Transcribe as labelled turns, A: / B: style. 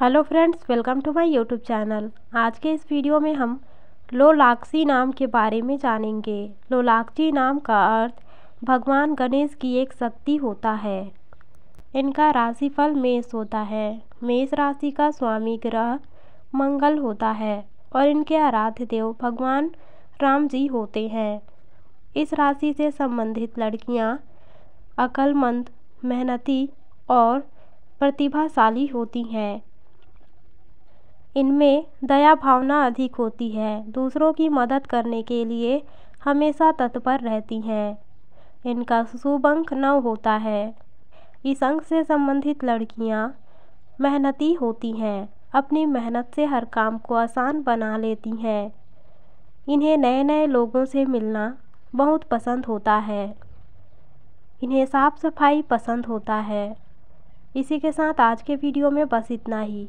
A: hello friends welcome to my YouTube channel आज के इस वीडियो में हम लोलाक्षी नाम के बारे में जानेंगे लोलाक्षी नाम का अर्थ भगवान गणेश की एक शक्ति होता है इनका राशिफल मेष होता है मेष राशि का स्वामी ग्रह मंगल होता है और इनके आराध्य देव भगवान राम जी होते हैं इस राशि से संबंधित लड़कियाँ अकलमंद मेहनती और प्रतिभाशाली होती हैं इनमें दया भावना अधिक होती है दूसरों की मदद करने के लिए हमेशा तत्पर रहती हैं इनका शुभ अंक नौ होता है इस अंक से संबंधित लड़कियां मेहनती होती हैं अपनी मेहनत से हर काम को आसान बना लेती हैं इन्हें नए नए लोगों से मिलना बहुत पसंद होता है इन्हें साफ़ सफाई पसंद होता है इसी के साथ आज के वीडियो में बस इतना ही